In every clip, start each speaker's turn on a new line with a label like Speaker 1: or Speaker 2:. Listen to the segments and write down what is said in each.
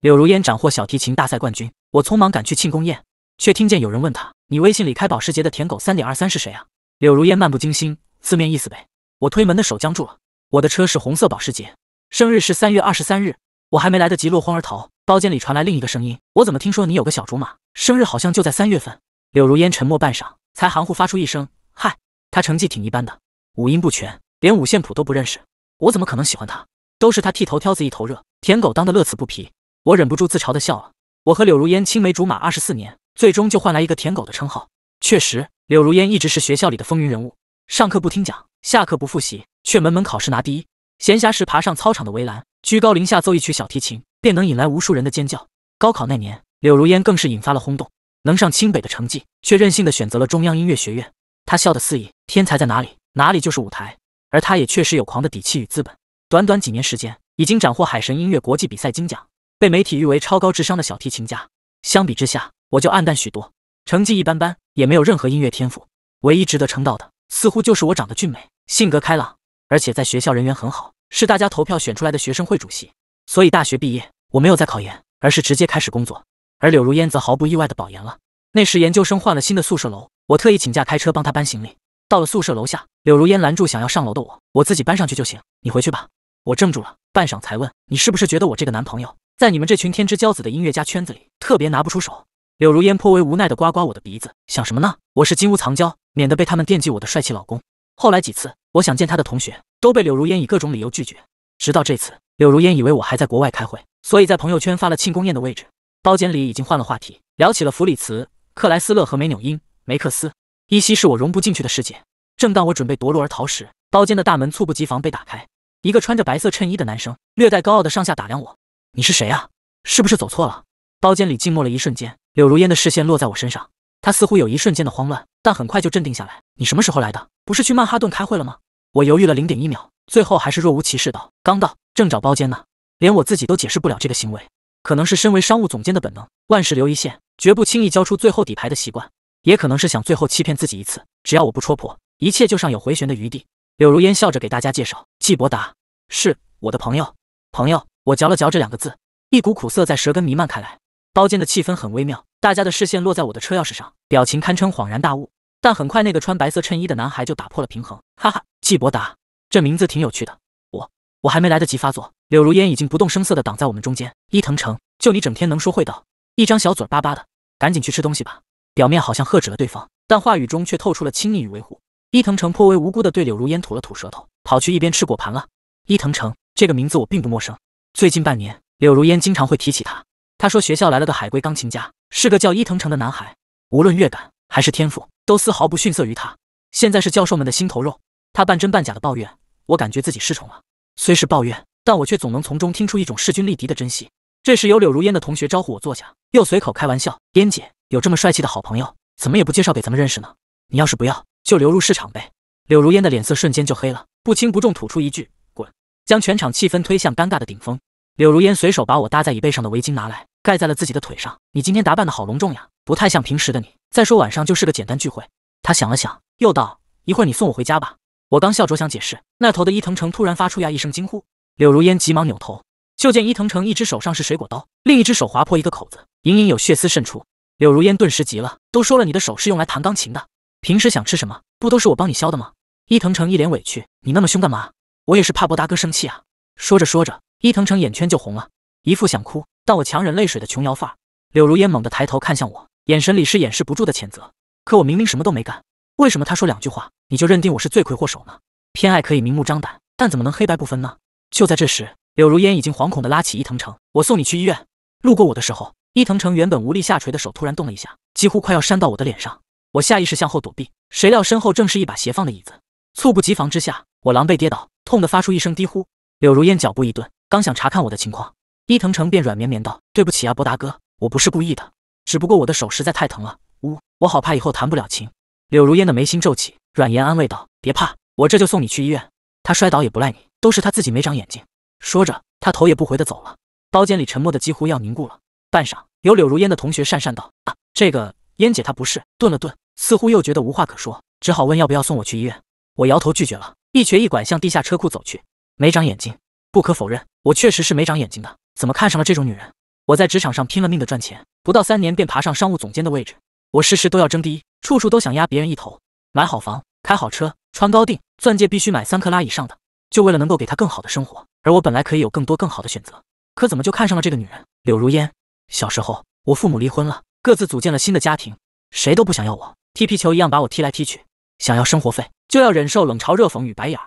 Speaker 1: 柳如烟斩获小提琴大赛冠军，我匆忙赶去庆功宴，却听见有人问他：“你微信里开保时捷的舔狗三点二三是谁啊？”柳如烟漫不经心：“字面意思呗。”我推门的手僵住了。我的车是红色保时捷，生日是三月二十三日。我还没来得及落荒而逃，包间里传来另一个声音：“我怎么听说你有个小竹马？生日好像就在三月份。”柳如烟沉默半晌，才含糊发出一声：“嗨。”他成绩挺一般的，五音不全，连五线谱都不认识。我怎么可能喜欢他？都是他剃头挑子一头热，舔狗当的乐此不疲。我忍不住自嘲的笑了。我和柳如烟青梅竹马二十四年，最终就换来一个“舔狗”的称号。确实，柳如烟一直是学校里的风云人物。上课不听讲，下课不复习，却门门考试拿第一。闲暇时爬上操场的围栏，居高临下奏一曲小提琴，便能引来无数人的尖叫。高考那年，柳如烟更是引发了轰动。能上清北的成绩，却任性的选择了中央音乐学院。她笑得肆意，天才在哪里，哪里就是舞台。而她也确实有狂的底气与资本。短短几年时间，已经斩获海神音乐国际比赛金奖。被媒体誉为超高智商的小提琴家，相比之下我就黯淡许多，成绩一般般，也没有任何音乐天赋。唯一值得称道的，似乎就是我长得俊美，性格开朗，而且在学校人缘很好，是大家投票选出来的学生会主席。所以大学毕业，我没有再考研，而是直接开始工作。而柳如烟则毫不意外的保研了。那时研究生换了新的宿舍楼，我特意请假开车帮她搬行李。到了宿舍楼下，柳如烟拦住想要上楼的我：“我自己搬上去就行，你回去吧。”我怔住了，半晌才问：“你是不是觉得我这个男朋友？”在你们这群天之骄子的音乐家圈子里，特别拿不出手。柳如烟颇为无奈地刮刮我的鼻子，想什么呢？我是金屋藏娇，免得被他们惦记我的帅气老公。后来几次我想见他的同学，都被柳如烟以各种理由拒绝。直到这次，柳如烟以为我还在国外开会，所以在朋友圈发了庆功宴的位置。包间里已经换了话题，聊起了弗里茨、克莱斯勒和梅纽因、梅克斯，依稀是我融不进去的世界。正当我准备夺路而逃时，包间的大门猝不及防被打开，一个穿着白色衬衣的男生略带高傲的上下打量我。你是谁啊？是不是走错了？包间里静默了一瞬间，柳如烟的视线落在我身上，她似乎有一瞬间的慌乱，但很快就镇定下来。你什么时候来的？不是去曼哈顿开会了吗？我犹豫了零点一秒，最后还是若无其事道：“刚到，正找包间呢。”连我自己都解释不了这个行为，可能是身为商务总监的本能，万事留一线，绝不轻易交出最后底牌的习惯，也可能是想最后欺骗自己一次，只要我不戳破，一切就尚有回旋的余地。柳如烟笑着给大家介绍：“季伯达是我的朋友，朋友。”我嚼了嚼这两个字，一股苦涩在舌根弥漫开来。包间的气氛很微妙，大家的视线落在我的车钥匙上，表情堪称恍然大悟。但很快，那个穿白色衬衣的男孩就打破了平衡，哈哈，纪伯达，这名字挺有趣的。我我还没来得及发作，柳如烟已经不动声色地挡在我们中间。伊藤城，就你整天能说会道，一张小嘴巴巴的，赶紧去吃东西吧。表面好像喝止了对方，但话语中却透出了亲昵与维护。伊藤城颇为无辜地对柳如烟吐了吐舌头，跑去一边吃果盘了。伊藤城这个名字我并不陌生。最近半年，柳如烟经常会提起他。他说学校来了个海归钢琴家，是个叫伊藤诚的男孩，无论乐感还是天赋，都丝毫不逊色于他。现在是教授们的心头肉。他半真半假的抱怨：“我感觉自己失宠了。”虽是抱怨，但我却总能从中听出一种势均力敌的珍惜。这时有柳如烟的同学招呼我坐下，又随口开玩笑：“烟姐有这么帅气的好朋友，怎么也不介绍给咱们认识呢？你要是不要，就流入市场呗。”柳如烟的脸色瞬间就黑了，不轻不重吐出一句：“滚！”将全场气氛推向尴尬的顶峰。柳如烟随手把我搭在椅背上的围巾拿来，盖在了自己的腿上。你今天打扮的好隆重呀，不太像平时的你。再说晚上就是个简单聚会。她想了想，又道：“一会儿你送我回家吧。”我刚笑着想解释，那头的伊藤诚突然发出呀一声惊呼。柳如烟急忙扭头，就见伊藤诚一只手上是水果刀，另一只手划破一个口子，隐隐有血丝渗出。柳如烟顿时急了：“都说了你的手是用来弹钢琴的，平时想吃什么不都是我帮你削的吗？”伊藤诚一脸委屈：“你那么凶干嘛？我也是怕博大哥生气啊。”说着说着。伊藤城眼圈就红了，一副想哭但我强忍泪水的琼瑶范柳如烟猛地抬头看向我，眼神里是掩饰不住的谴责。可我明明什么都没干，为什么他说两句话你就认定我是罪魁祸首呢？偏爱可以明目张胆，但怎么能黑白不分呢？就在这时，柳如烟已经惶恐地拉起伊藤城：“我送你去医院。”路过我的时候，伊藤城原本无力下垂的手突然动了一下，几乎快要扇到我的脸上。我下意识向后躲避，谁料身后正是一把斜放的椅子，猝不及防之下，我狼狈跌倒，痛得发出一声低呼。柳如烟脚步一顿。刚想查看我的情况，伊藤城便软绵绵道：“对不起啊，博达哥，我不是故意的，只不过我的手实在太疼了。呜，我好怕以后弹不了琴。”柳如烟的眉心皱起，软言安慰道：“别怕，我这就送你去医院。”他摔倒也不赖你，都是他自己没长眼睛。说着，他头也不回的走了。包间里沉默的几乎要凝固了。半晌，有柳如烟的同学讪讪道：“啊，这个烟姐她不是。”顿了顿，似乎又觉得无话可说，只好问：“要不要送我去医院？”我摇头拒绝了，一瘸一拐向地下车库走去。没长眼睛。不可否认，我确实是没长眼睛的，怎么看上了这种女人？我在职场上拼了命的赚钱，不到三年便爬上商务总监的位置。我事事都要争第一，处处都想压别人一头。买好房，开好车，穿高定，钻戒必须买三克拉以上的，就为了能够给她更好的生活。而我本来可以有更多更好的选择，可怎么就看上了这个女人？柳如烟。小时候，我父母离婚了，各自组建了新的家庭，谁都不想要我，踢皮球一样把我踢来踢去。想要生活费，就要忍受冷嘲热讽与白眼。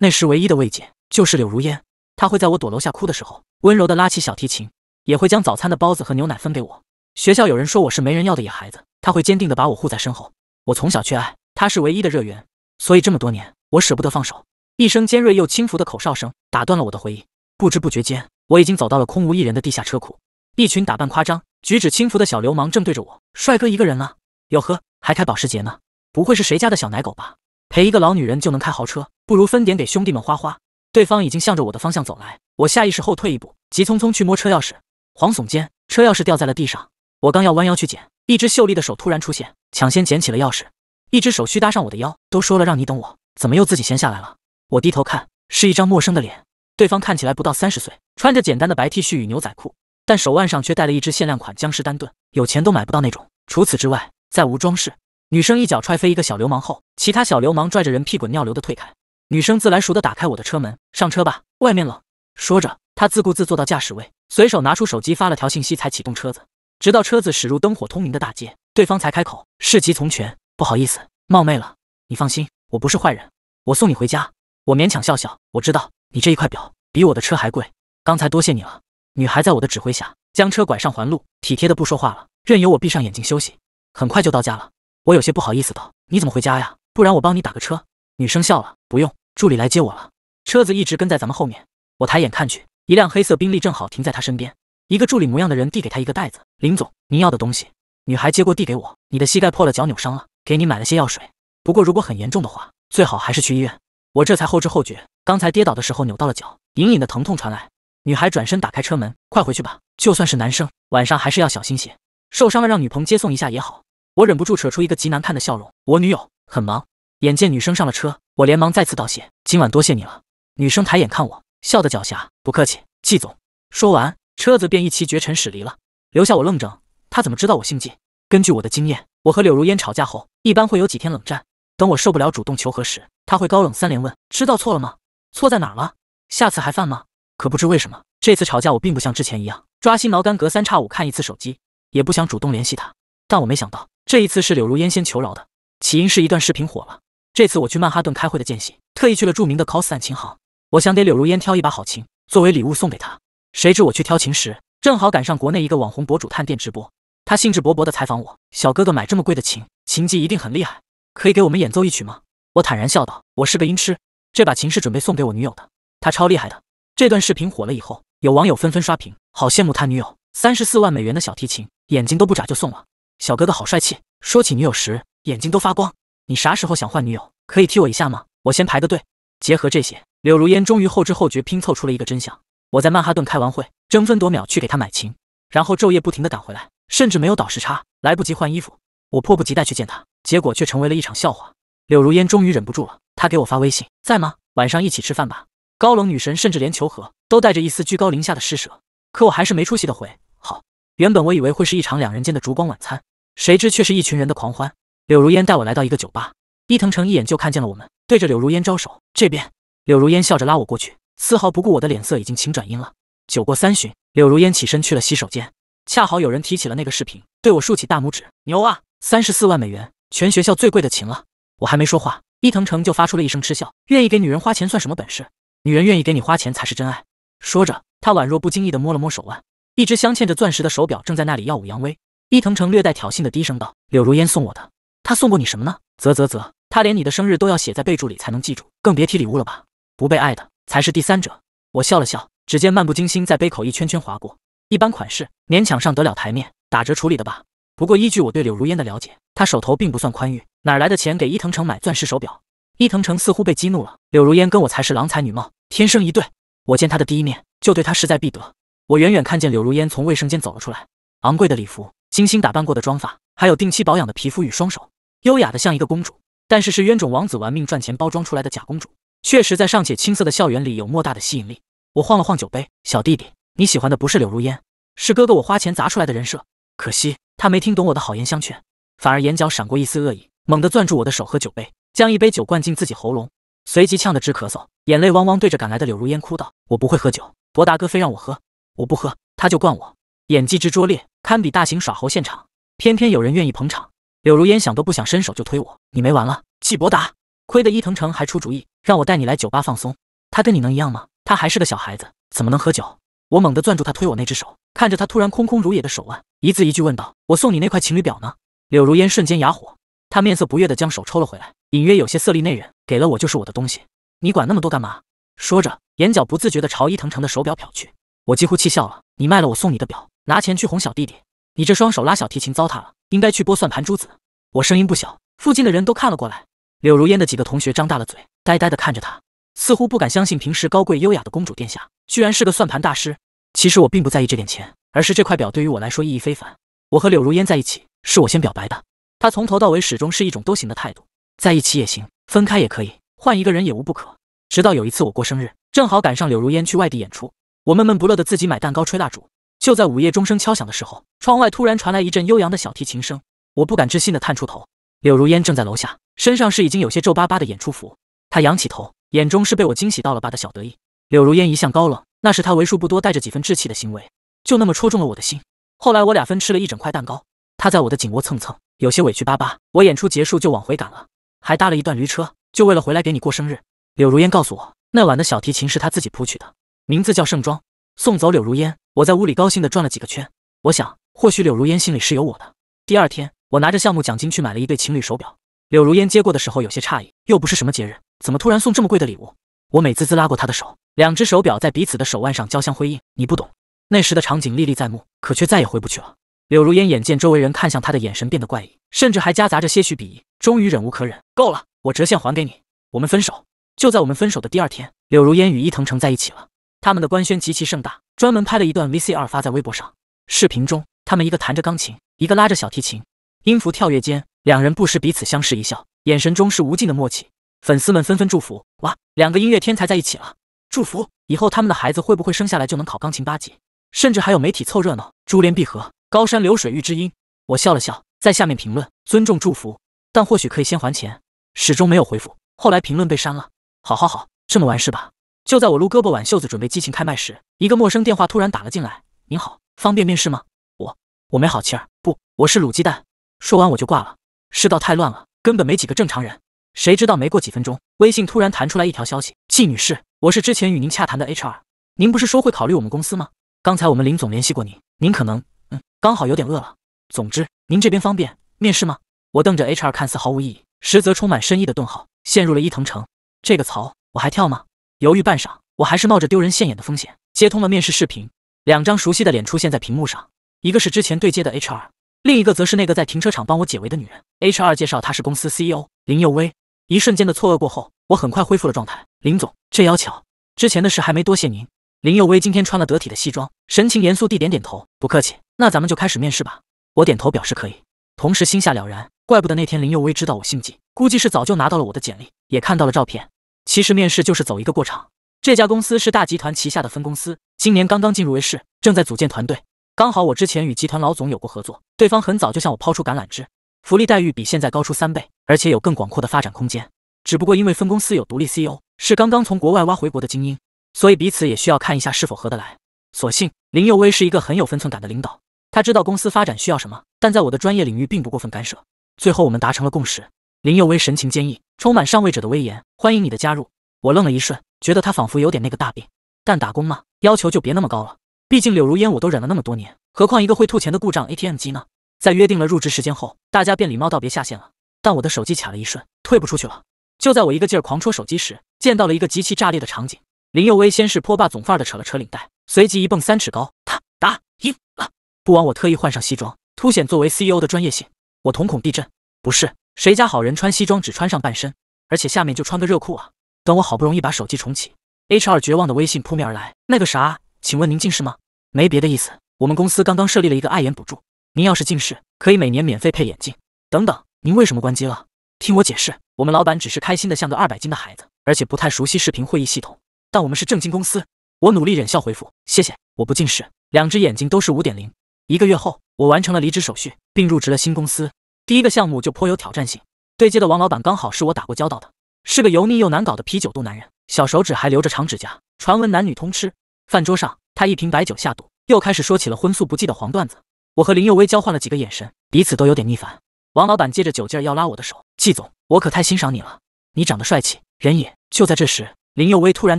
Speaker 1: 那时唯一的慰藉就是柳如烟。他会在我躲楼下哭的时候，温柔地拉起小提琴，也会将早餐的包子和牛奶分给我。学校有人说我是没人要的野孩子，他会坚定地把我护在身后。我从小缺爱，他是唯一的热源，所以这么多年我舍不得放手。一声尖锐又轻浮的口哨声打断了我的回忆，不知不觉间我已经走到了空无一人的地下车库。一群打扮夸张、举止轻浮的小流氓正对着我：“帅哥一个人了？哟呵，还开保时捷呢？不会是谁家的小奶狗吧？陪一个老女人就能开豪车，不如分点给兄弟们花花。”对方已经向着我的方向走来，我下意识后退一步，急匆匆去摸车钥匙。惶悚间，车钥匙掉在了地上。我刚要弯腰去捡，一只秀丽的手突然出现，抢先捡起了钥匙。一只手虚搭上我的腰，都说了让你等我，怎么又自己先下来了？我低头看，是一张陌生的脸。对方看起来不到三十岁，穿着简单的白 T 恤与牛仔裤，但手腕上却戴了一只限量款江诗丹顿，有钱都买不到那种。除此之外，再无装饰。女生一脚踹飞一个小流氓后，其他小流氓拽着人屁滚尿流的退开。女生自来熟的打开我的车门，上车吧，外面冷。说着，她自顾自坐到驾驶位，随手拿出手机发了条信息，才启动车子。直到车子驶入灯火通明的大街，对方才开口：“事急从权，不好意思，冒昧了。你放心，我不是坏人，我送你回家。”我勉强笑笑，我知道你这一块表比我的车还贵，刚才多谢你了。女孩在我的指挥下将车拐上环路，体贴的不说话了，任由我闭上眼睛休息。很快就到家了，我有些不好意思道：“你怎么回家呀？不然我帮你打个车。”女生笑了，不用。助理来接我了，车子一直跟在咱们后面。我抬眼看去，一辆黑色宾利正好停在他身边。一个助理模样的人递给他一个袋子：“林总，您要的东西。”女孩接过递给我：“你的膝盖破了，脚扭伤了，给你买了些药水。不过如果很严重的话，最好还是去医院。”我这才后知后觉，刚才跌倒的时候扭到了脚，隐隐的疼痛传来。女孩转身打开车门：“快回去吧，就算是男生，晚上还是要小心些。受伤了让女朋接送一下也好。”我忍不住扯出一个极难看的笑容：“我女友很忙。”眼见女生上了车。我连忙再次道谢，今晚多谢你了。女生抬眼看我，笑得狡黠。不客气，季总。说完，车子便一骑绝尘驶离了，留下我愣怔。她怎么知道我姓季？根据我的经验，我和柳如烟吵架后，一般会有几天冷战。等我受不了主动求和时，她会高冷三连问：知道错了吗？错在哪儿了？下次还犯吗？可不知为什么，这次吵架我并不像之前一样抓心挠肝，隔三差五看一次手机，也不想主动联系他。但我没想到，这一次是柳如烟先求饶的。起因是一段视频火了。这次我去曼哈顿开会的间隙，特意去了著名的 Cosan 琴行，我想给柳如烟挑一把好琴作为礼物送给她。谁知我去挑琴时，正好赶上国内一个网红博主探店直播，他兴致勃勃地采访我：“小哥哥买这么贵的琴，琴技一定很厉害，可以给我们演奏一曲吗？”我坦然笑道：“我是个音痴，这把琴是准备送给我女友的，她超厉害的。”这段视频火了以后，有网友纷纷刷屏：“好羡慕他女友，三十四万美元的小提琴，眼睛都不眨就送了，小哥哥好帅气！”说起女友时，眼睛都发光。你啥时候想换女友，可以替我一下吗？我先排个队。结合这些，柳如烟终于后知后觉拼凑出了一个真相。我在曼哈顿开完会，争分夺秒去给他买琴，然后昼夜不停地赶回来，甚至没有倒时差，来不及换衣服，我迫不及待去见他，结果却成为了一场笑话。柳如烟终于忍不住了，她给我发微信，在吗？晚上一起吃饭吧。高冷女神甚至连求和都带着一丝居高临下的施舍，可我还是没出息的回好。原本我以为会是一场两人间的烛光晚餐，谁知却是一群人的狂欢。柳如烟带我来到一个酒吧，伊藤诚一眼就看见了我们，对着柳如烟招手。这边，柳如烟笑着拉我过去，丝毫不顾我的脸色已经晴转阴了。酒过三巡，柳如烟起身去了洗手间，恰好有人提起了那个视频，对我竖起大拇指：“牛啊，三十四万美元，全学校最贵的琴了。”我还没说话，伊藤诚就发出了一声嗤笑：“愿意给女人花钱算什么本事？女人愿意给你花钱才是真爱。”说着，他宛若不经意地摸了摸手腕，一只镶嵌着钻石的手表正在那里耀武扬威。伊藤诚略带挑衅的低声道：“柳如烟送我的。”他送过你什么呢？啧啧啧，他连你的生日都要写在备注里才能记住，更别提礼物了吧？不被爱的才是第三者。我笑了笑，指尖漫不经心在杯口一圈圈划过。一般款式，勉强上得了台面，打折处理的吧。不过依据我对柳如烟的了解，她手头并不算宽裕，哪来的钱给伊藤城买钻石手表？伊藤城似乎被激怒了。柳如烟跟我才是郎才女貌，天生一对。我见他的第一面就对他势在必得。我远远看见柳如烟从卫生间走了出来，昂贵的礼服，精心打扮过的妆发，还有定期保养的皮肤与双手。优雅的像一个公主，但是是冤种王子玩命赚钱包装出来的假公主，确实在尚且青涩的校园里有莫大的吸引力。我晃了晃酒杯，小弟弟，你喜欢的不是柳如烟，是哥哥我花钱砸出来的人设。可惜他没听懂我的好言相劝，反而眼角闪过一丝恶意，猛地攥住我的手和酒杯，将一杯酒灌进自己喉咙，随即呛得直咳嗽，眼泪汪汪，对着赶来的柳如烟哭道：“我不会喝酒，博大哥非让我喝，我不喝他就灌我，演技之拙劣，堪比大型耍猴现场，偏偏有人愿意捧场。”柳如烟想都不想，伸手就推我。你没完了，季伯达！亏得伊藤诚还出主意，让我带你来酒吧放松。他跟你能一样吗？他还是个小孩子，怎么能喝酒？我猛地攥住他推我那只手，看着他突然空空如也的手腕，一字一句问道：“我送你那块情侣表呢？”柳如烟瞬间哑火，他面色不悦地将手抽了回来，隐约有些色厉内荏。给了我就是我的东西，你管那么多干嘛？说着，眼角不自觉地朝伊藤诚的手表瞟去。我几乎气笑了。你卖了我送你的表，拿钱去哄小弟弟？你这双手拉小提琴糟蹋了。应该去拨算盘珠子。我声音不小，附近的人都看了过来。柳如烟的几个同学张大了嘴，呆呆地看着她，似乎不敢相信，平时高贵优雅的公主殿下，居然是个算盘大师。其实我并不在意这点钱，而是这块表对于我来说意义非凡。我和柳如烟在一起，是我先表白的。他从头到尾始终是一种都行的态度，在一起也行，分开也可以，换一个人也无不可。直到有一次我过生日，正好赶上柳如烟去外地演出，我闷闷不乐的自己买蛋糕吹蜡烛。就在午夜钟声敲响的时候，窗外突然传来一阵悠扬的小提琴声。我不敢置信地探出头，柳如烟正在楼下，身上是已经有些皱巴巴的演出服。她仰起头，眼中是被我惊喜到了吧的小得意。柳如烟一向高冷，那是她为数不多带着几分稚气的行为，就那么戳中了我的心。后来我俩分吃了一整块蛋糕，她在我的颈窝蹭蹭，有些委屈巴巴。我演出结束就往回赶了，还搭了一段驴车，就为了回来给你过生日。柳如烟告诉我，那晚的小提琴是她自己谱曲的，名字叫《盛装》。送走柳如烟，我在屋里高兴地转了几个圈。我想，或许柳如烟心里是有我的。第二天，我拿着项目奖金去买了一对情侣手表。柳如烟接过的时候有些诧异，又不是什么节日，怎么突然送这么贵的礼物？我美滋滋拉过她的手，两只手表在彼此的手腕上交相辉映。你不懂，那时的场景历历在目，可却再也回不去了。柳如烟眼见周围人看向她的眼神变得怪异，甚至还夹杂着些许鄙夷，终于忍无可忍。够了，我折现还给你，我们分手。就在我们分手的第二天，柳如烟与伊藤诚在一起了。他们的官宣极其盛大，专门拍了一段 VCR 发在微博上。视频中，他们一个弹着钢琴，一个拉着小提琴，音符跳跃间，两人不时彼此相视一笑，眼神中是无尽的默契。粉丝们纷纷祝福：“哇，两个音乐天才在一起了！”祝福以后他们的孩子会不会生下来就能考钢琴八级？甚至还有媒体凑热闹：“珠联璧合，高山流水遇知音。”我笑了笑，在下面评论：“尊重祝福，但或许可以先还钱。”始终没有回复，后来评论被删了。好好好，这么完事吧。就在我撸胳膊挽袖子准备激情开麦时，一个陌生电话突然打了进来。您好，方便面试吗？我我没好气儿，不，我是卤鸡蛋。说完我就挂了。世道太乱了，根本没几个正常人。谁知道没过几分钟，微信突然弹出来一条消息：季女士，我是之前与您洽谈的 HR，您不是说会考虑我们公司吗？刚才我们林总联系过您，您可能嗯，刚好有点饿了。总之，您这边方便面试吗？我瞪着 HR 看似毫无意义，实则充满深意的顿号，陷入了伊藤城。这个槽我还跳吗？犹豫半晌，我还是冒着丢人现眼的风险接通了面试视频。两张熟悉的脸出现在屏幕上，一个是之前对接的 H R，另一个则是那个在停车场帮我解围的女人。H R 介绍她是公司 C E O 林佑威。一瞬间的错愕过后，我很快恢复了状态。林总，这要巧，之前的事还没多谢您。林佑威今天穿了得体的西装，神情严肃地点点头。不客气，那咱们就开始面试吧。我点头表示可以，同时心下了然，怪不得那天林佑威知道我姓纪，估计是早就拿到了我的简历，也看到了照片。其实面试就是走一个过场。这家公司是大集团旗下的分公司，今年刚刚进入市，正在组建团队。刚好我之前与集团老总有过合作，对方很早就向我抛出橄榄枝，福利待遇比现在高出三倍，而且有更广阔的发展空间。只不过因为分公司有独立 CEO，是刚刚从国外挖回国的精英，所以彼此也需要看一下是否合得来。所幸林佑威是一个很有分寸感的领导，他知道公司发展需要什么，但在我的专业领域并不过分干涉。最后我们达成了共识。林佑威神情坚毅。充满上位者的威严，欢迎你的加入。我愣了一瞬，觉得他仿佛有点那个大病。但打工嘛，要求就别那么高了。毕竟柳如烟我都忍了那么多年，何况一个会吐钱的故障 ATM 机呢？在约定了入职时间后，大家便礼貌道别下线了。但我的手机卡了一瞬，退不出去了。就在我一个劲儿狂戳手机时，见到了一个极其炸裂的场景：林佑威先是颇霸总范儿的扯了扯领带，随即一蹦三尺高，他打赢了，不枉我特意换上西装，凸显作为 CEO 的专业性。我瞳孔地震，不是。谁家好人穿西装只穿上半身，而且下面就穿个热裤啊？等我好不容易把手机重启，HR 绝望的微信扑面而来。那个啥，请问您近视吗？没别的意思，我们公司刚刚设立了一个爱眼补助，您要是近视，可以每年免费配眼镜。等等，您为什么关机了？听我解释，我们老板只是开心的像个二百斤的孩子，而且不太熟悉视频会议系统。但我们是正经公司，我努力忍笑回复，谢谢，我不近视，两只眼睛都是五点零。一个月后，我完成了离职手续，并入职了新公司。第一个项目就颇有挑战性，对接的王老板刚好是我打过交道的，是个油腻又难搞的啤酒肚男人，小手指还留着长指甲，传闻男女通吃。饭桌上，他一瓶白酒下肚，又开始说起了荤素不忌的黄段子。我和林幼薇交换了几个眼神，彼此都有点腻烦。王老板借着酒劲儿要拉我的手，季总，我可太欣赏你了，你长得帅气，人也……就在这时，林幼薇突然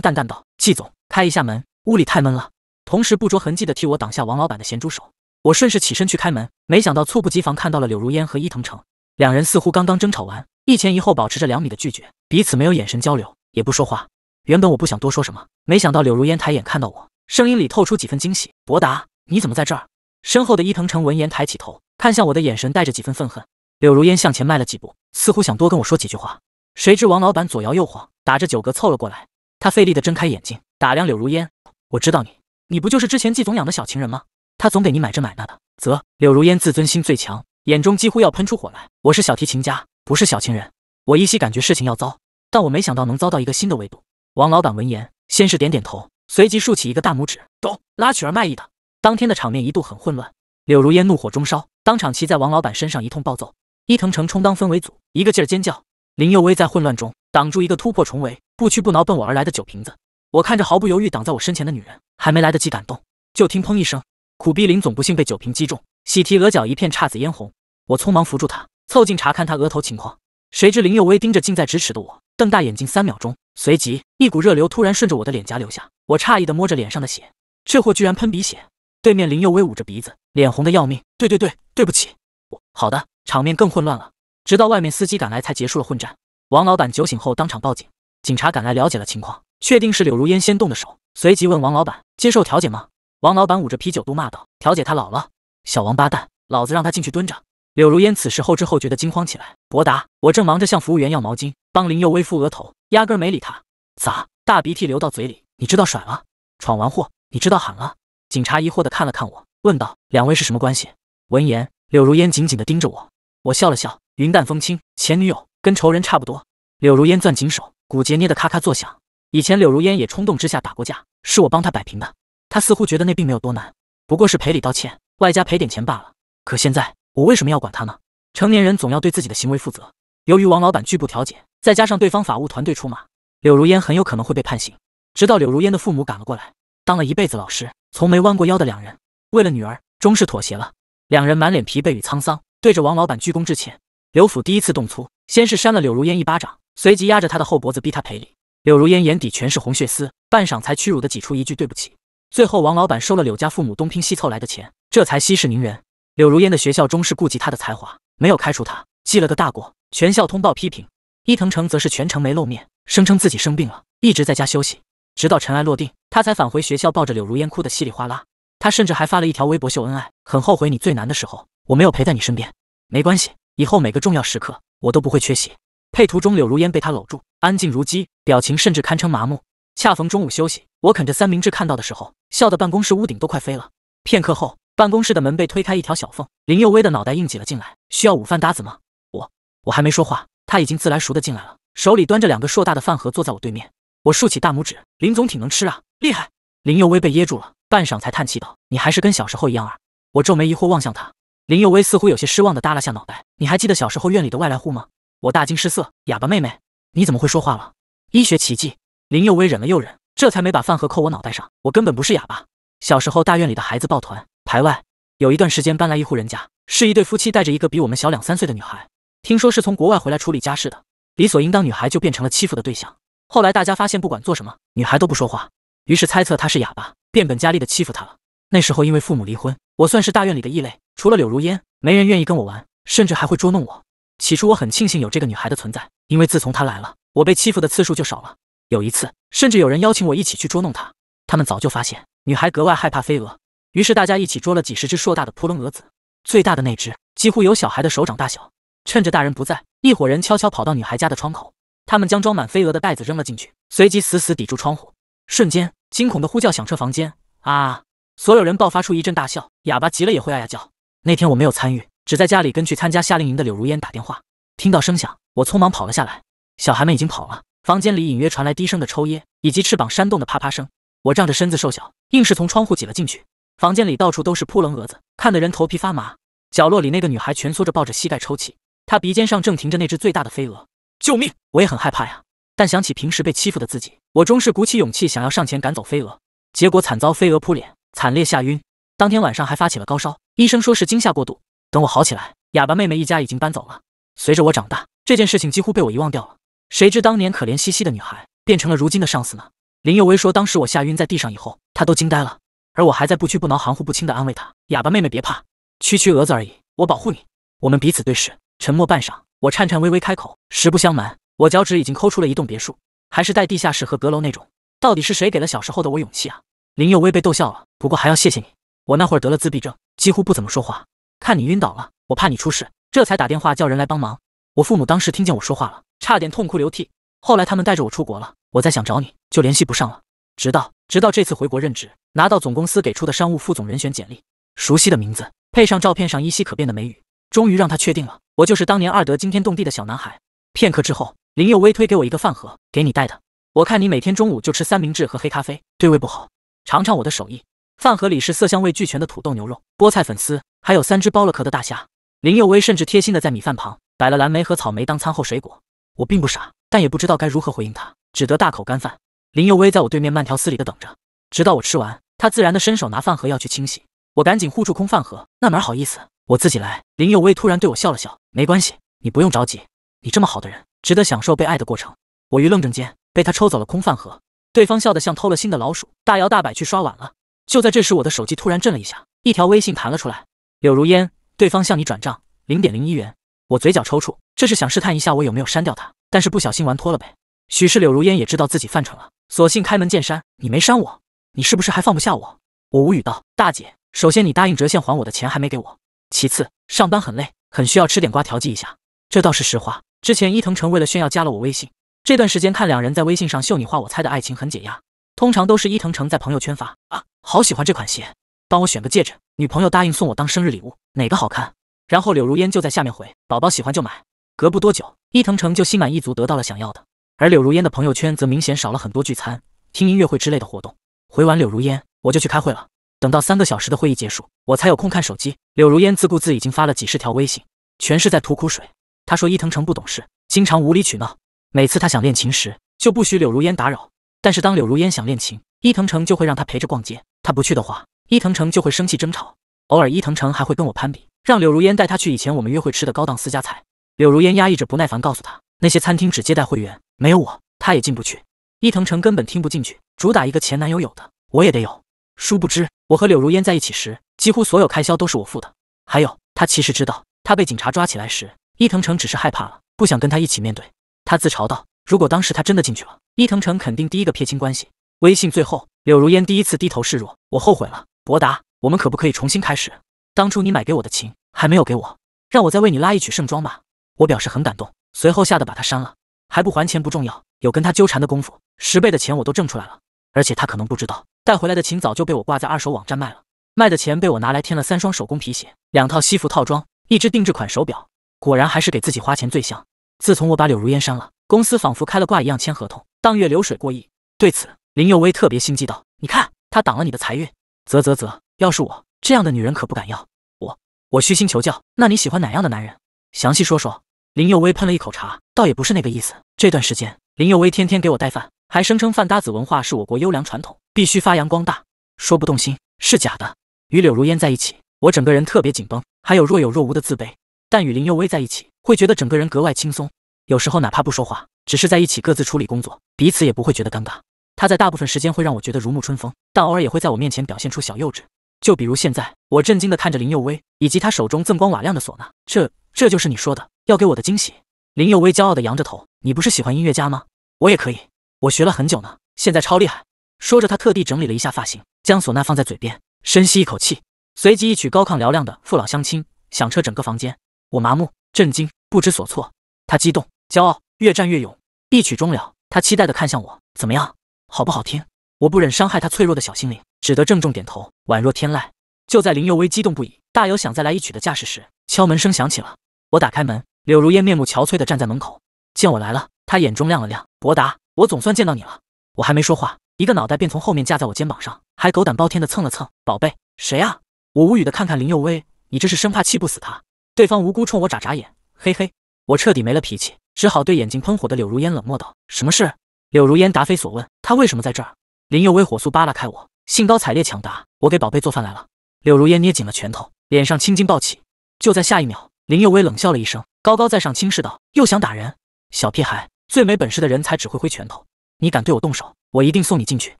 Speaker 1: 淡淡道：“季总，开一下门，屋里太闷了。”同时不着痕迹的替我挡下王老板的咸猪手。我顺势起身去开门，没想到猝不及防看到了柳如烟和伊藤城两人，似乎刚刚争吵完，一前一后保持着两米的拒绝，彼此没有眼神交流，也不说话。原本我不想多说什么，没想到柳如烟抬眼看到我，声音里透出几分惊喜：“博达，你怎么在这儿？”身后的伊藤城闻言抬起头，看向我的眼神带着几分愤恨。柳如烟向前迈了几步，似乎想多跟我说几句话，谁知王老板左摇右晃，打着酒嗝凑了过来。他费力的睁开眼睛，打量柳如烟：“我知道你，你不就是之前季总养的小情人吗？”他总给你买这买那的，啧，柳如烟自尊心最强，眼中几乎要喷出火来。我是小提琴家，不是小情人。我依稀感觉事情要糟，但我没想到能遭到一个新的维度。王老板闻言，先是点点头，随即竖起一个大拇指，懂拉曲儿卖艺的。当天的场面一度很混乱，柳如烟怒火中烧，当场骑在王老板身上一通暴揍。伊藤城充当氛围组，一个劲儿尖叫。林幼薇在混乱中挡住一个突破重围、不屈不挠奔我而来的酒瓶子。我看着毫不犹豫挡在我身前的女人，还没来得及感动，就听砰一声。苦逼林总不幸被酒瓶击中，喜提额角一片姹紫嫣红。我匆忙扶住他，凑近查看他额头情况。谁知林幼薇盯着近在咫尺的我，瞪大眼睛三秒钟，随即一股热流突然顺着我的脸颊流下。我诧异的摸着脸上的血，这货居然喷鼻血。对面林幼薇捂着鼻子，脸红的要命。对对对，对不起。我好的。场面更混乱了，直到外面司机赶来才结束了混战。王老板酒醒后当场报警，警察赶来了解了情况，确定是柳如烟先动的手，随即问王老板接受调解吗？王老板捂着啤酒肚骂道：“调解他老了，小王八蛋，老子让他进去蹲着。”柳如烟此时后知后觉的惊慌起来。博达，我正忙着向服务员要毛巾，帮林又微敷额头，压根没理他。咋？大鼻涕流到嘴里，你知道甩了？闯完祸，你知道喊了？警察疑惑地看了看我，问道：“两位是什么关系？”闻言，柳如烟紧紧地盯着我。我笑了笑，云淡风轻：“前女友跟仇人差不多。”柳如烟攥紧手，骨节捏得咔咔作响。以前柳如烟也冲动之下打过架，是我帮她摆平的。他似乎觉得那并没有多难，不过是赔礼道歉，外加赔点钱罢了。可现在我为什么要管他呢？成年人总要对自己的行为负责。由于王老板拒不调解，再加上对方法务团队出马，柳如烟很有可能会被判刑。直到柳如烟的父母赶了过来，当了一辈子老师，从没弯过腰的两人，为了女儿，终是妥协了。两人满脸疲惫与沧桑，对着王老板鞠躬致歉。刘府第一次动粗，先是扇了柳如烟一巴掌，随即压着她的后脖子逼她赔礼。柳如烟眼底全是红血丝，半晌才屈辱地挤出一句：“对不起。”最后，王老板收了柳家父母东拼西凑来的钱，这才息事宁人。柳如烟的学校终是顾及他的才华，没有开除他，记了个大过，全校通报批评。伊藤诚则是全程没露面，声称自己生病了，一直在家休息。直到尘埃落定，他才返回学校，抱着柳如烟哭得稀里哗啦。他甚至还发了一条微博秀恩爱，很后悔你最难的时候我没有陪在你身边。没关系，以后每个重要时刻我都不会缺席。配图中，柳如烟被他搂住，安静如鸡，表情甚至堪称麻木。恰逢中午休息。我啃着三明治，看到的时候笑得办公室屋顶都快飞了。片刻后，办公室的门被推开一条小缝，林幼威的脑袋硬挤了进来。需要午饭搭子吗？我我还没说话，他已经自来熟的进来了，手里端着两个硕大的饭盒，坐在我对面。我竖起大拇指，林总挺能吃啊，厉害。林幼威被噎住了，半晌才叹气道：“你还是跟小时候一样啊。”我皱眉疑惑望向他，林幼威似乎有些失望的耷拉下脑袋。你还记得小时候院里的外来户吗？我大惊失色：“哑巴妹妹，你怎么会说话了？医学奇迹！”林幼威忍了又忍。这才没把饭盒扣我脑袋上。我根本不是哑巴。小时候，大院里的孩子抱团排外。有一段时间，搬来一户人家，是一对夫妻带着一个比我们小两三岁的女孩。听说是从国外回来处理家事的，理所应当，女孩就变成了欺负的对象。后来大家发现，不管做什么，女孩都不说话，于是猜测她是哑巴，变本加厉的欺负她了。那时候，因为父母离婚，我算是大院里的异类，除了柳如烟，没人愿意跟我玩，甚至还会捉弄我。起初，我很庆幸有这个女孩的存在，因为自从她来了，我被欺负的次数就少了。有一次，甚至有人邀请我一起去捉弄他。他们早就发现女孩格外害怕飞蛾，于是大家一起捉了几十只硕大的扑棱蛾子，最大的那只几乎有小孩的手掌大小。趁着大人不在，一伙人悄悄跑到女孩家的窗口，他们将装满飞蛾的袋子扔了进去，随即死死抵住窗户。瞬间，惊恐的呼叫响彻房间。啊！所有人爆发出一阵大笑。哑巴急了也会哎呀叫。那天我没有参与，只在家里跟去参加夏令营的柳如烟打电话。听到声响，我匆忙跑了下来。小孩们已经跑了。房间里隐约传来低声的抽噎，以及翅膀扇动的啪啪声。我仗着身子瘦小，硬是从窗户挤了进去。房间里到处都是扑棱蛾子，看得人头皮发麻。角落里那个女孩蜷缩着，抱着膝盖抽泣。她鼻尖上正停着那只最大的飞蛾。救命！我也很害怕呀，但想起平时被欺负的自己，我终是鼓起勇气想要上前赶走飞蛾，结果惨遭飞蛾扑脸，惨烈吓晕。当天晚上还发起了高烧，医生说是惊吓过度。等我好起来，哑巴妹妹一家已经搬走了。随着我长大，这件事情几乎被我遗忘掉了。谁知当年可怜兮兮的女孩变成了如今的上司呢？林幼薇说：“当时我吓晕在地上，以后她都惊呆了，而我还在不屈不挠、含糊不清的安慰她：‘哑巴妹妹别怕，区区蛾子而已，我保护你。’我们彼此对视，沉默半晌，我颤颤巍巍开口：‘实不相瞒，我脚趾已经抠出了一栋别墅，还是带地下室和阁楼那种。’到底是谁给了小时候的我勇气啊？”林幼薇被逗笑了，不过还要谢谢你。我那会儿得了自闭症，几乎不怎么说话，看你晕倒了，我怕你出事，这才打电话叫人来帮忙。我父母当时听见我说话了。差点痛哭流涕。后来他们带着我出国了，我再想找你就联系不上了。直到直到这次回国任职，拿到总公司给出的商务副总人选简历，熟悉的名字配上照片上依稀可辨的眉宇，终于让他确定了我就是当年二德惊天动地的小男孩。片刻之后，林佑威推给我一个饭盒，给你带的。我看你每天中午就吃三明治和黑咖啡，对胃不好。尝尝我的手艺。饭盒里是色香味俱全的土豆牛肉、菠菜粉丝，还有三只剥了壳的大虾。林佑威甚至贴心的在米饭旁摆了蓝莓和草莓当餐后水果。我并不傻，但也不知道该如何回应他，只得大口干饭。林幼薇在我对面慢条斯理的等着，直到我吃完，他自然的伸手拿饭盒要去清洗，我赶紧护住空饭盒，那哪好意思，我自己来。林幼薇突然对我笑了笑，没关系，你不用着急，你这么好的人，值得享受被爱的过程。我一愣怔间，被他抽走了空饭盒，对方笑得像偷了心的老鼠，大摇大摆去刷碗了。就在这时，我的手机突然震了一下，一条微信弹了出来：柳如烟，对方向你转账零点零一元。我嘴角抽搐，这是想试探一下我有没有删掉他，但是不小心玩脱了呗。许是柳如烟也知道自己犯蠢了，索性开门见山：“你没删我，你是不是还放不下我？”我无语道：“大姐，首先你答应折现还我的钱还没给我，其次上班很累，很需要吃点瓜调剂一下，这倒是实话。之前伊藤城为了炫耀加了我微信，这段时间看两人在微信上秀你画我猜的爱情很解压。通常都是伊藤城在朋友圈发啊，好喜欢这款鞋，帮我选个戒指，女朋友答应送我当生日礼物，哪个好看？”然后柳如烟就在下面回宝宝喜欢就买。隔不多久，伊藤诚就心满意足得到了想要的，而柳如烟的朋友圈则明显少了很多聚餐、听音乐会之类的活动。回完柳如烟，我就去开会了。等到三个小时的会议结束，我才有空看手机。柳如烟自顾自已经发了几十条微信，全是在吐苦水。她说伊藤诚不懂事，经常无理取闹。每次她想练琴时，就不许柳如烟打扰。但是当柳如烟想练琴，伊藤诚就会让她陪着逛街。她不去的话，伊藤诚就会生气争吵。偶尔伊藤诚还会跟我攀比。让柳如烟带他去以前我们约会吃的高档私家菜。柳如烟压抑着不耐烦，告诉他那些餐厅只接待会员，没有我，他也进不去。伊藤诚根本听不进去，主打一个前男友有的，我也得有。殊不知，我和柳如烟在一起时，几乎所有开销都是我付的。还有，他其实知道，他被警察抓起来时，伊藤诚只是害怕了，不想跟他一起面对。他自嘲道：“如果当时他真的进去了，伊藤诚肯定第一个撇清关系。”微信最后，柳如烟第一次低头示弱：“我后悔了，博达，我们可不可以重新开始？”当初你买给我的琴还没有给我，让我再为你拉一曲盛装吧。我表示很感动，随后吓得把他删了。还不还钱不重要，有跟他纠缠的功夫，十倍的钱我都挣出来了。而且他可能不知道，带回来的琴早就被我挂在二手网站卖了，卖的钱被我拿来添了三双手工皮鞋、两套西服套装、一只定制款手表。果然还是给自己花钱最香。自从我把柳如烟删了，公司仿佛开了挂一样签合同，当月流水过亿。对此，林幼薇特别心机道：“你看，他挡了你的财运。啧啧啧，要是我……”这样的女人可不敢要我。我虚心求教，那你喜欢哪样的男人？详细说说。林幼薇喷了一口茶，倒也不是那个意思。这段时间，林幼薇天天给我带饭，还声称饭搭子文化是我国优良传统，必须发扬光大。说不动心是假的。与柳如烟在一起，我整个人特别紧绷，还有若有若无的自卑。但与林幼薇在一起，会觉得整个人格外轻松。有时候哪怕不说话，只是在一起各自处理工作，彼此也不会觉得尴尬。他在大部分时间会让我觉得如沐春风，但偶尔也会在我面前表现出小幼稚。就比如现在，我震惊地看着林幼薇以及她手中锃光瓦亮的唢呐，这这就是你说的要给我的惊喜？林幼薇骄傲地扬着头：“你不是喜欢音乐家吗？我也可以，我学了很久呢，现在超厉害。”说着，他特地整理了一下发型，将唢呐放在嘴边，深吸一口气，随即一曲高亢嘹亮的《父老乡亲》响彻整个房间。我麻木、震惊、不知所措。他激动、骄傲，越战越勇。一曲终了，他期待地看向我：“怎么样，好不好听？”我不忍伤害他脆弱的小心灵。只得郑重点头，宛若天籁。就在林幼薇激动不已、大有想再来一曲的架势时，敲门声响起了。我打开门，柳如烟面目憔悴地站在门口。见我来了，她眼中亮了亮。博达，我总算见到你了。我还没说话，一个脑袋便从后面架在我肩膀上，还狗胆包天地蹭了蹭。宝贝，谁啊？我无语地看看林幼薇，你这是生怕气不死他？对方无辜冲我眨眨眼，嘿嘿。我彻底没了脾气，只好对眼睛喷火的柳如烟冷漠道：“什么事？”柳如烟答非所问：“他为什么在这儿？”林幼薇火速扒拉开我。兴高采烈抢答：“我给宝贝做饭来了。”柳如烟捏紧了拳头，脸上青筋暴起。就在下一秒，林幼薇冷笑了一声，高高在上轻视道：“又想打人？小屁孩，最没本事的人才只会挥拳头。你敢对我动手，我一定送你进去。”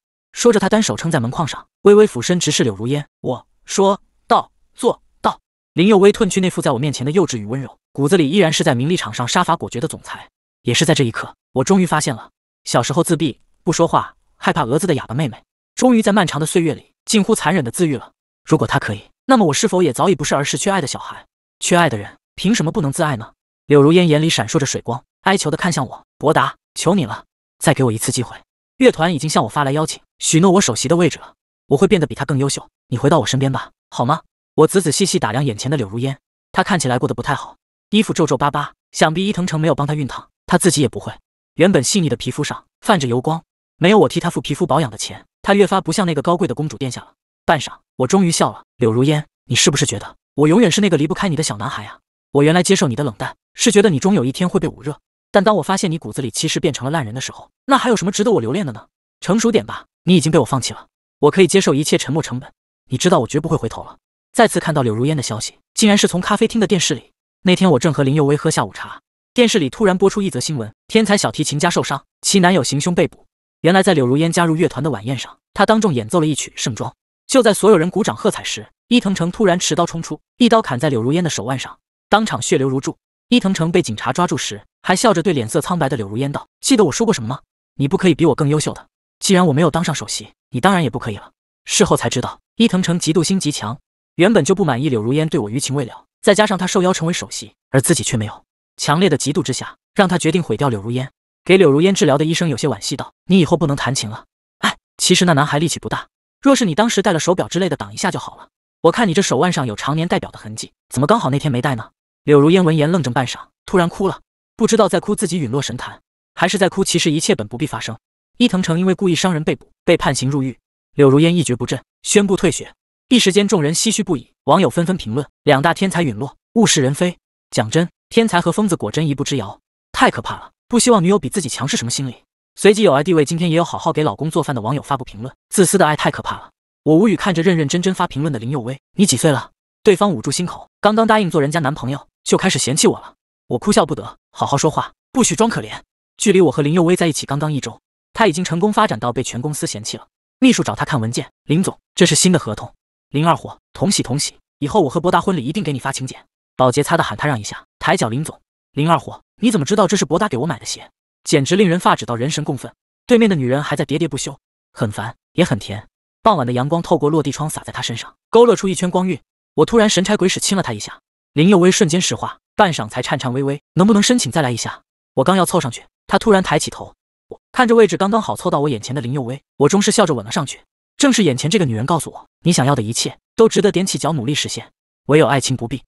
Speaker 1: 说着，他单手撑在门框上，微微俯身直视柳如烟：“我说，到做到。”林幼薇褪去那副在我面前的幼稚与温柔，骨子里依然是在名利场上杀伐果决的总裁。也是在这一刻，我终于发现了小时候自闭、不说话、害怕蛾子的哑巴妹妹。终于在漫长的岁月里，近乎残忍的自愈了。如果他可以，那么我是否也早已不是儿时缺爱的小孩？缺爱的人凭什么不能自爱呢？柳如烟眼里闪烁着水光，哀求的看向我：“伯达，求你了，再给我一次机会。乐团已经向我发来邀请，许诺我首席的位置了。我会变得比他更优秀。你回到我身边吧，好吗？”我仔仔细细打量眼前的柳如烟，她看起来过得不太好，衣服皱皱巴巴，想必伊藤城没有帮她熨烫，她自己也不会。原本细腻的皮肤上泛着油光，没有我替她付皮肤保养的钱。她越发不像那个高贵的公主殿下了。半晌，我终于笑了。柳如烟，你是不是觉得我永远是那个离不开你的小男孩啊？我原来接受你的冷淡，是觉得你终有一天会被捂热。但当我发现你骨子里其实变成了烂人的时候，那还有什么值得我留恋的呢？成熟点吧，你已经被我放弃了。我可以接受一切沉默成本。你知道我绝不会回头了。再次看到柳如烟的消息，竟然是从咖啡厅的电视里。那天我正和林幼薇喝下午茶，电视里突然播出一则新闻：天才小提琴家受伤，其男友行凶被捕。原来，在柳如烟加入乐团的晚宴上，她当众演奏了一曲《盛装》。就在所有人鼓掌喝彩时，伊藤城突然持刀冲出，一刀砍在柳如烟的手腕上，当场血流如注。伊藤城被警察抓住时，还笑着对脸色苍白的柳如烟道：“记得我说过什么吗？你不可以比我更优秀的。既然我没有当上首席，你当然也不可以了。”事后才知道，伊藤城嫉妒心极强，原本就不满意柳如烟对我余情未了，再加上他受邀成为首席，而自己却没有，强烈的嫉妒之下，让他决定毁掉柳如烟。给柳如烟治疗的医生有些惋惜道：“你以后不能弹琴了。哎，其实那男孩力气不大，若是你当时戴了手表之类的挡一下就好了。我看你这手腕上有常年戴表的痕迹，怎么刚好那天没戴呢？”柳如烟闻言愣怔半晌，突然哭了，不知道在哭自己陨落神坛，还是在哭其实一切本不必发生。伊藤城因为故意伤人被捕，被判刑入狱。柳如烟一蹶不振，宣布退学。一时间众人唏嘘不已，网友纷纷评论：两大天才陨落，物是人非。讲真，天才和疯子果真一步之遥，太可怕了。不希望女友比自己强是什么心理？随即有爱地位今天也有好好给老公做饭的网友发布评论，自私的爱太可怕了。我无语看着认认真真发评论的林佑威，你几岁了？对方捂住心口，刚刚答应做人家男朋友就开始嫌弃我了，我哭笑不得。好好说话，不许装可怜。距离我和林佑威在一起刚刚一周，他已经成功发展到被全公司嫌弃了。秘书找他看文件，林总，这是新的合同。林二货，同喜同喜，以后我和博达婚礼一定给你发请柬。保洁擦的喊他让一下，抬脚林总。林二货，你怎么知道这是博达给我买的鞋？简直令人发指到人神共愤！对面的女人还在喋喋不休，很烦也很甜。傍晚的阳光透过落地窗洒在她身上，勾勒出一圈光晕。我突然神差鬼使亲了她一下，林幼薇瞬间石化，半晌才颤颤巍巍：“能不能申请再来一下？”我刚要凑上去，她突然抬起头，我看着位置刚刚好凑到我眼前的林幼薇，我终是笑着吻了上去。正是眼前这个女人告诉我，你想要的一切都值得踮起脚努力实现，唯有爱情不必。